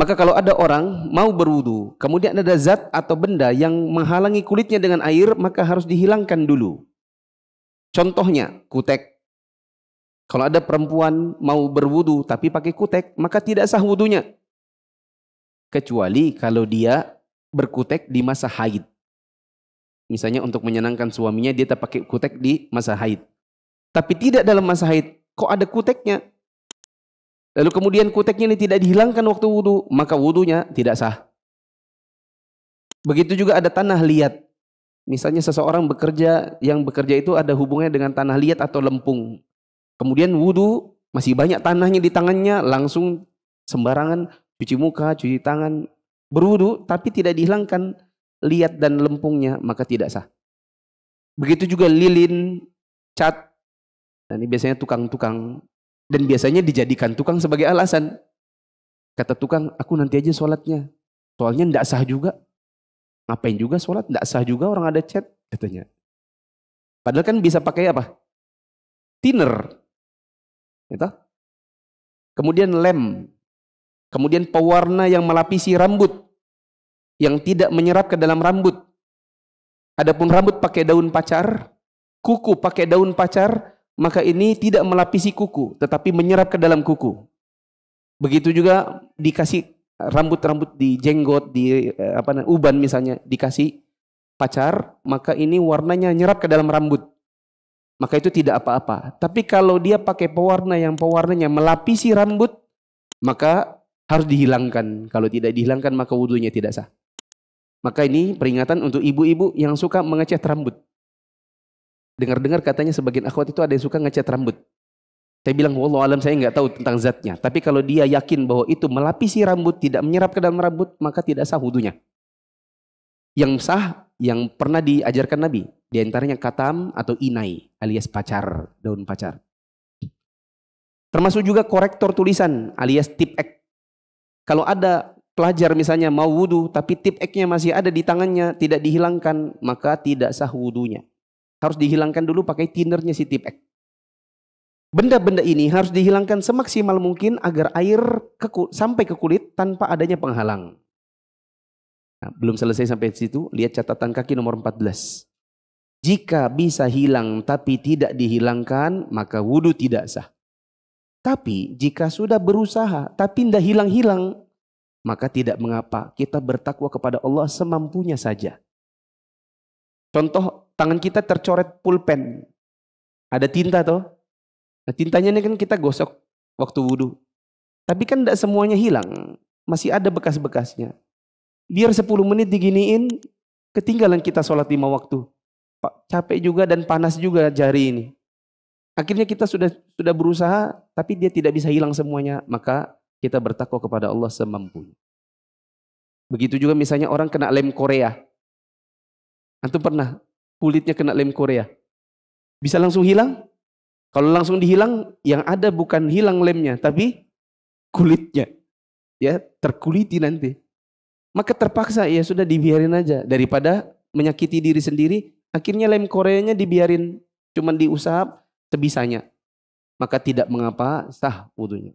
Maka kalau ada orang mau berwudu, kemudian ada zat atau benda yang menghalangi kulitnya dengan air, maka harus dihilangkan dulu. Contohnya kutek. Kalau ada perempuan mau berwudu tapi pakai kutek, maka tidak sah wudunya. Kecuali kalau dia berkutek di masa haid. Misalnya untuk menyenangkan suaminya dia tak pakai kutek di masa haid. Tapi tidak dalam masa haid. Kok ada kuteknya? Lalu kemudian kuteknya ini tidak dihilangkan waktu wudhu, maka wudhunya tidak sah. Begitu juga ada tanah liat. Misalnya seseorang bekerja, yang bekerja itu ada hubungannya dengan tanah liat atau lempung. Kemudian wudhu, masih banyak tanahnya di tangannya, langsung sembarangan, cuci muka, cuci tangan, berwudhu, tapi tidak dihilangkan liat dan lempungnya, maka tidak sah. Begitu juga lilin, cat, dan ini biasanya tukang-tukang dan biasanya dijadikan tukang sebagai alasan. Kata tukang, aku nanti aja sholatnya. Soalnya tidak sah juga. Ngapain juga sholat? Tidak sah juga orang ada chat, katanya. Padahal kan bisa pakai apa? Thinner. Gitu. Kemudian lem. Kemudian pewarna yang melapisi rambut. Yang tidak menyerap ke dalam rambut. Adapun rambut pakai daun pacar. Kuku pakai daun pacar maka ini tidak melapisi kuku, tetapi menyerap ke dalam kuku. Begitu juga dikasih rambut-rambut di jenggot, di eh, apa namanya uban misalnya, dikasih pacar, maka ini warnanya nyerap ke dalam rambut. Maka itu tidak apa-apa. Tapi kalau dia pakai pewarna yang pewarnanya melapisi rambut, maka harus dihilangkan. Kalau tidak dihilangkan maka wudhunya tidak sah. Maka ini peringatan untuk ibu-ibu yang suka mengecat rambut. Dengar-dengar katanya sebagian akhwat itu ada yang suka ngecat rambut. Saya bilang, wallah alam saya nggak tahu tentang zatnya. Tapi kalau dia yakin bahwa itu melapisi rambut, tidak menyerap ke dalam rambut, maka tidak sah wudhunya. Yang sah, yang pernah diajarkan Nabi. Di antaranya katam atau inai, alias pacar, daun pacar. Termasuk juga korektor tulisan, alias tip ek. Kalau ada pelajar misalnya mau wudhu, tapi tip eknya masih ada di tangannya, tidak dihilangkan, maka tidak sah wudhunya harus dihilangkan dulu pakai tinernya si tipek. Benda-benda ini harus dihilangkan semaksimal mungkin agar air ke, sampai ke kulit tanpa adanya penghalang. Nah, belum selesai sampai situ, lihat catatan kaki nomor 14. Jika bisa hilang tapi tidak dihilangkan, maka wudhu tidak sah. Tapi jika sudah berusaha tapi tidak hilang-hilang, maka tidak mengapa kita bertakwa kepada Allah semampunya saja. Contoh tangan kita tercoret pulpen. Ada tinta tuh. Nah, tintanya ini kan kita gosok waktu wudhu. Tapi kan tidak semuanya hilang. Masih ada bekas-bekasnya. Biar 10 menit diginiin, ketinggalan kita sholat lima waktu. Pak Capek juga dan panas juga jari ini. Akhirnya kita sudah sudah berusaha, tapi dia tidak bisa hilang semuanya. Maka kita bertakwa kepada Allah semampunya. Begitu juga misalnya orang kena lem Korea. Antum pernah kulitnya kena lem Korea. Bisa langsung hilang? Kalau langsung dihilang, yang ada bukan hilang lemnya, tapi kulitnya. Ya, terkuliti nanti. Maka terpaksa ya sudah dibiarin aja daripada menyakiti diri sendiri, akhirnya lem Koreanya dibiarin cuman diusap sebisanya. Maka tidak mengapa sah wudunya.